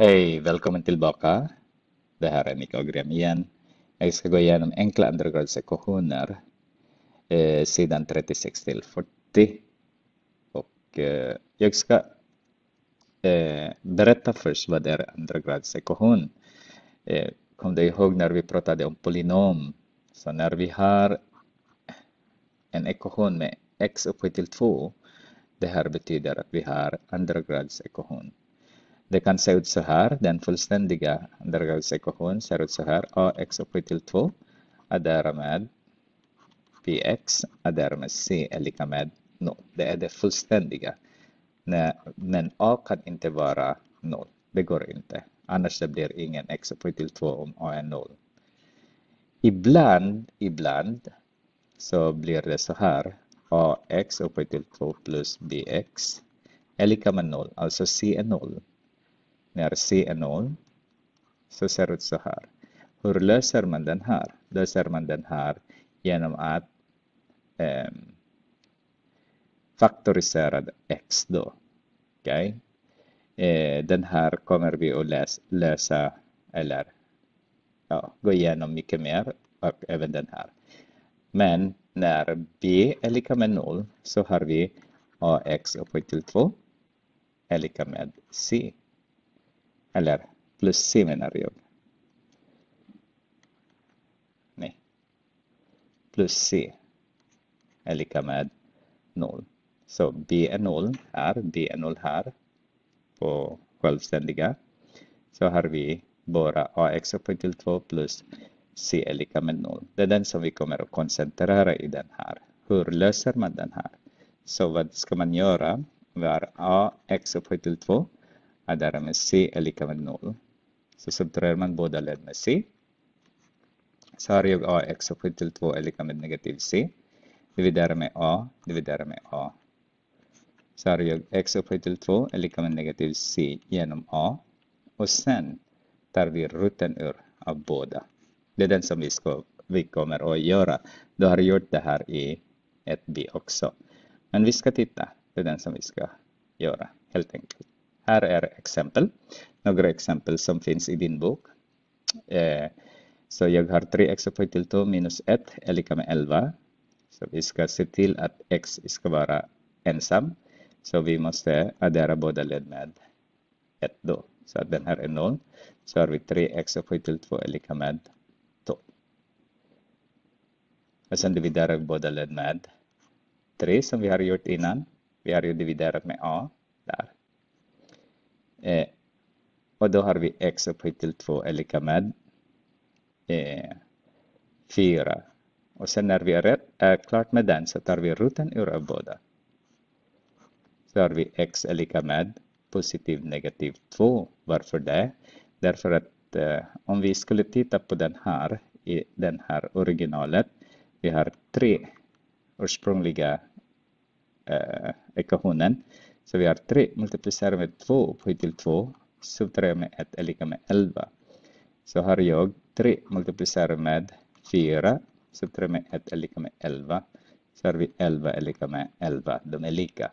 Hej, välkommen tillbaka. Det här är Nico Grem igen. Jag ska gå igenom enkla undergradsektioner eh, sidan 36 till 40. Och eh, jag ska eh, berätta först vad det är undergradsektion. Eh, kom du ihåg när vi pratade om polynom? Så när vi har en ekvation med x upphöjt till 2, det här betyder att vi har undergradsektion. Det kan se ut så här. Den fullständiga undergravsekvationen ser ut så här. Ax upphöjt till 2 är därmed Px är därmed C är lika med 0. Det är det fullständiga. Men A kan inte vara 0. Det går inte. Annars det blir ingen x upphöjt till 2 om A är 0. Ibland, ibland så blir det så här. Ax upphöjt till 2 plus Bx är lika med 0. Alltså C är 0 när C är noll så ser det ut så här. Hur löser man den här? Löser man den här genom att eh, faktorisera x då. Okay. Eh, den här kommer vi att läs, lösa eller ja, gå igenom mycket mer och även den här. Men när b är lika med 0 så har vi ax upphöjt till 2 är lika med c. Eller plus C menar jag. Nej. Plus C är lika med noll. Så B är noll här, B är noll här på självständiga. Så har vi bara AX upphöjt till 2 plus C är lika med noll. Det är den som vi kommer att koncentrera i den här. Hur löser man den här? Så vad ska man göra? Vi har AX upphöjt till 2 med c är lika med ಎಲಿಕವನ್ನು Så subtraherar man båda led med C. Så har jag AX upphöjt till 2 är lika med negativ C. Dividera med A, dividera med A. Så har jag X upphöjt till 2 är lika med negativ C genom A. Och sen tar vi rutten ur av båda. Det är den som vi, ska, vi kommer att göra. Du har gjort det här i 1B också. Men vi ska titta. Det är den som vi ska göra helt enkelt. Här är exempel, några exempel som finns i din bok. Eh, så jag har 3x upphöjt till 2 minus 1 är lika med 11. Så vi ska se till att x ska vara ensam. Så vi måste addera båda led med 1 då. Så att den här är 0. Så har vi 3x upphöjt till 2 är lika med 2. Och sen dividerar vi båda led med 3 som vi har gjort innan. Vi har ju dividerat med a. Eh, och då har vi x upphöjt till 2 är lika med eh, 4. Och sen när vi är, rätt, är klart med den så tar vi roten ur båda. Så har vi x är lika med positiv negativ 2. Varför det? Därför att eh, om vi skulle titta på den här, i den här originalet, vi har tre ursprungliga eh, ekvationen. Så vi har 3 multiplicerar med 2 upphöjt till 2 subtraherar med 1 är lika med 11. Så har jag 3 multiplicerar med 4 subtraherar med 1 är lika med 11. Så har vi 11 är lika med 11. De är lika.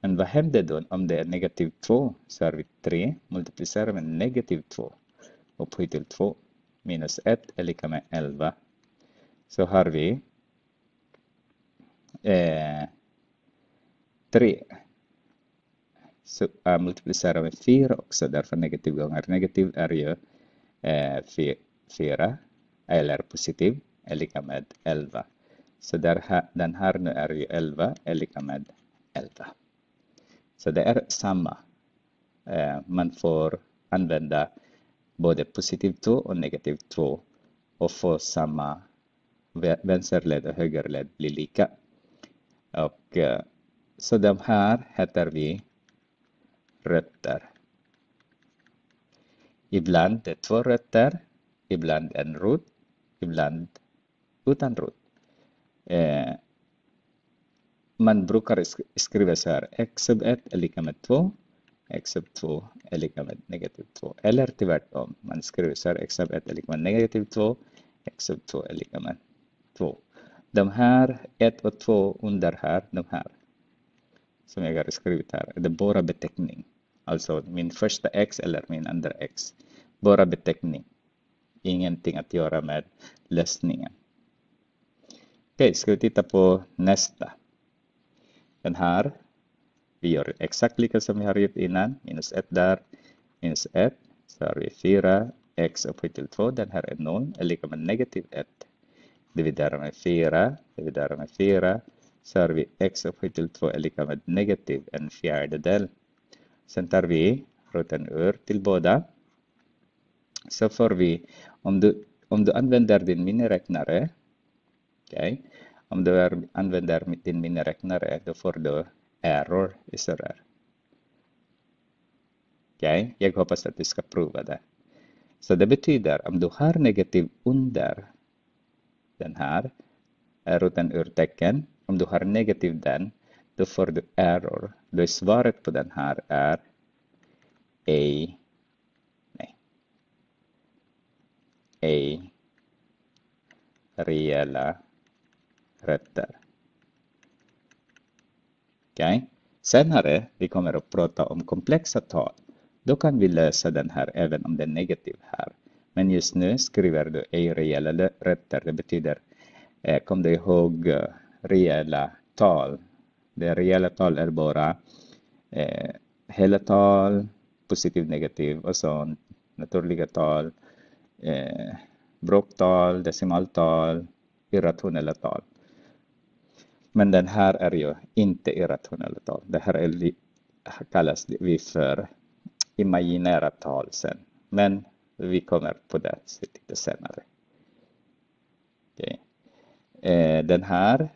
Men vad händer då om det är negativ 2? Så har vi 3 multiplicerar med negativ 2 upphöjt till 2 minus 1 är lika med 11. Så har vi eh, 3 so, uh, multiplicerar med 4 också, därför negativ gånger negativ är ju eh, 4 eller positiv är lika med 11. Så där, den här nu är ju 11 är lika med 11. Så det är samma. Eh, man får använda både positiv 2 och negativ 2 och få samma vänsterled och högerled blir lika. Och, eh, så de här heter vi rötter. Ibland det är två rötter, ibland en rot, ibland utan rot. Eh, man brukar skriva så här, x sub 1 är lika med 2, x sub 2 är lika med negativ 2. Eller tvärtom, man skriver så här, x sub 1 är lika med negativ 2, x sub 2 är lika med 2. De här 1 och 2 under här, de här som jag har skrivit här, det är bara beteckning. Alltså min första x eller min andra x. Bara beteckning. Ingenting att göra med lösningen. Okej, okay, ska vi titta på nästa. Den här. Vi gör exakt lika som vi har gjort innan. Minus 1 där, minus 1. Så har vi 4, x upphöjt till 2. Den här är 0, är lika med negativ 1. Dividera med 4, dividera med 4 så har vi x upphöjt till 2 är lika med negativ en fjärdedel. Sen tar vi roten ur till båda. Så får vi, om du, om du använder din miniräknare, okay, om du är, använder din miniräknare, då får du error istället. Okej, okay? jag hoppas att du ska prova det. Så det betyder om du har negativ under den här, roten ur tecken, om du har negativ den, då får du error. Då är svaret på den här är A, nej, A, reella rätter. Okay. Senare, vi kommer att prata om komplexa tal. Då kan vi lösa den här även om det är negativ här. Men just nu skriver du ej reella rötter, Det betyder, eh, kom du ihåg eh, reella tal. Det reella tal är bara eh, hela tal, positiv, negativ och så Naturliga tal, eh, bråktal, decimaltal, irrationella tal. Men den här är ju inte irrationella tal. Det här är, kallas vi för imaginära tal sen. Men vi kommer på det lite senare. Okay. Eh, den här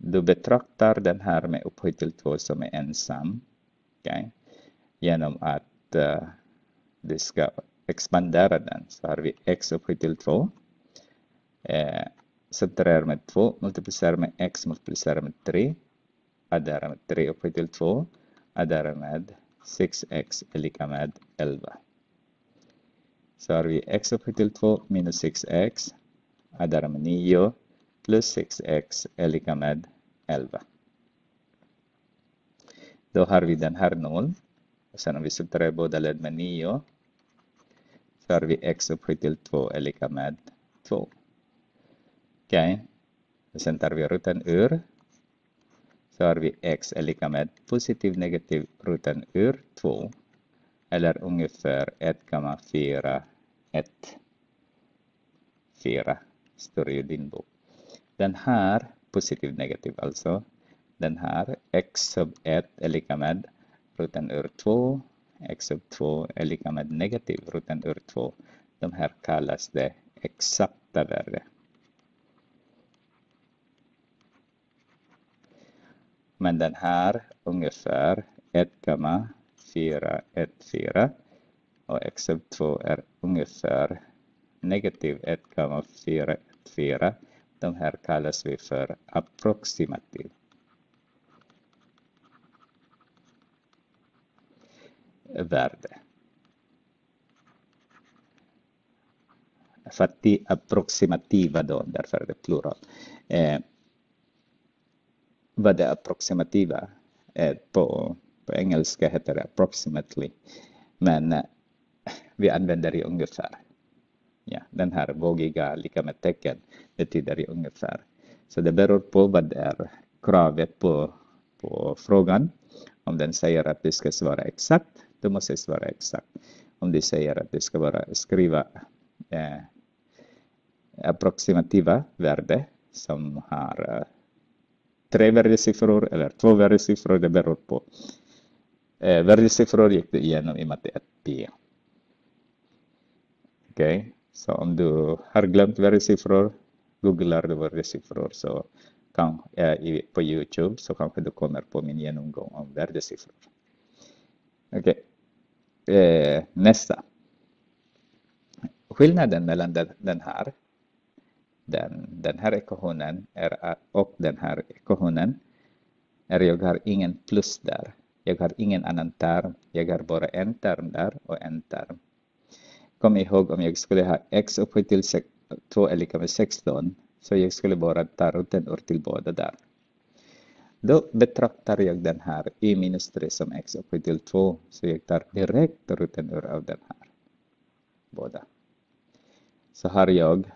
du betraktar den här med upphöjt till två som är ensam. Okay? Genom att uh, eh, du ska expandera den så har vi x upphöjt till 2. Eh, subtraherar med 2, multiplicerar med x, multiplicerar med 3. Adderar med 3 upphöjt till 2. Adderar med 6x är lika med 11. Så har vi x upphöjt till 2 minus 6x. Adderar med 9 plus 6x är lika med 11. Då har vi den här 0. sen om vi subtraherar båda led med 9 så har vi x upphöjt till 2 är lika med 2. Okej. Okay. sen tar vi ruten ur. Så har vi x är lika med positiv negativ ruten ur 2. Eller ungefär 1,414 4 står i din bok. Den här, positiv negativ alltså, den här x sub 1 är lika med roten ur 2, x sub 2 är lika med negativ roten ur 2. De här kallas det exakta värde. Men den här ungefär 1,414 och x sub 2 är ungefär negativ 1,414 de här kallas vi för approximativ. värde. För att de approximativa då, därför är det plural. Eh, vad det approximativa är på, på engelska heter det approximately, men eh, vi använder det ungefär. Ja, den här vågiga lika med tecken betyder ju ungefär. Så det beror på vad är kravet på, på frågan. Om den säger att du ska svara exakt, då måste du svara exakt. Om du säger att du ska bara skriva eh, approximativa värde som har eh, tre värdesiffror eller två värdesiffror, det beror på. Eh, värdesiffror gick du igenom i matte 1B. Okej. Okay. Så om du har glömt varje siffror, googlar du varje siffror så kan, eh, på Youtube så kanske du kommer på min genomgång om värdesiffror. okay. eh, nästa. Skillnaden mellan den, den här den, den här ekvationen är, och den här ekvationen är jag har ingen plus där. Jag har ingen annan term. Jag har bara en term där och en term kom ihåg om jag skulle ha x upphöjt till 2 är lika med 16, så jag skulle bara ta roten till båda där. Då betraktar jag den här i minus 3 som x upphöjt till 2, så jag tar direkt roten ur av den här. Båda. Så har jag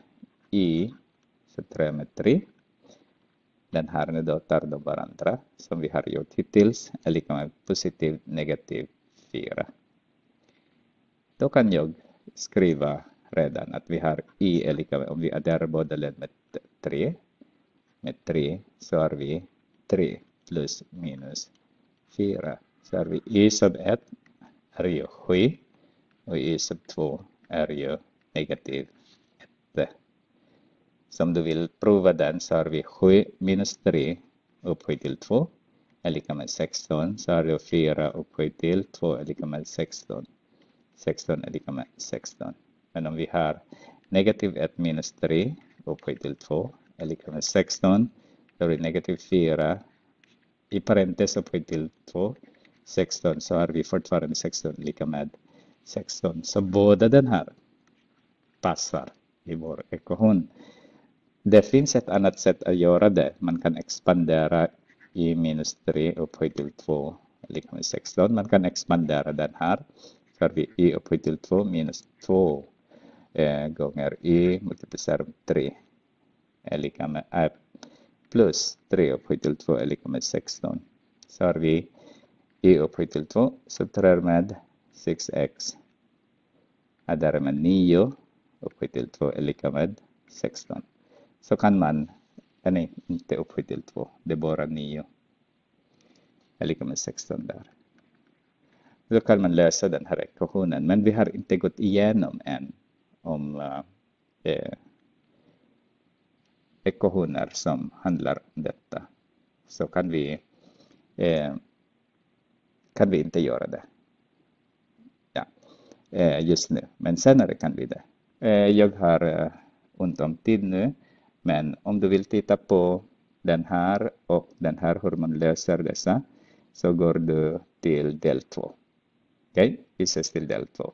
i, så 3 med 3. Den här nu då tar de varandra, som vi har gjort hittills, är lika med positiv negativ 4. Då kan jag skriva redan att vi har i är lika med, om vi adderar båda led med 3, med 3 så har vi 3 plus minus 4. Så har vi i sub 1 är ju 7 och i sub 2 är ju negativ 1. Så om du vill prova den så har vi 7 minus 3 upphöjt till 2 är lika med 16 så har du 4 upphöjt till 2 är lika med 16. 16 är lika med 16. Men om vi har negativ 1 minus 3 upphöjt till 2 är lika med 16. Då blir negativ 4 i parentes upphöjt till 2, 16. Så har vi fortfarande 16 lika med 16. Så båda den här passar i vår ekvation. Det finns ett annat sätt att göra det. Man kan expandera i minus 3 upphöjt till 2 lika med 16. Man kan expandera den här har vi e upphöjt till 2 minus 2 eh, gånger e multiplicerat med 3 är lika med f plus 3 upphöjt till 2 är lika med 16. Så har vi e upphöjt till 2 subtraherar med 6x. Är därmed 9 upphöjt till 2 är lika med 16. Så kan man, nej, inte upphöjt till 2, det är bara 9. Är lika med 16 där. Då kan man lösa den här ekvationen, men vi har inte gått igenom än om eh, ekvationer som handlar om detta. Så kan vi, eh, kan vi inte göra det ja, eh, just nu, men senare kan vi det. jag har ont om tid nu, men om du vill titta på den här och den här hur man löser dessa så går du till del två Okay, this is still delta.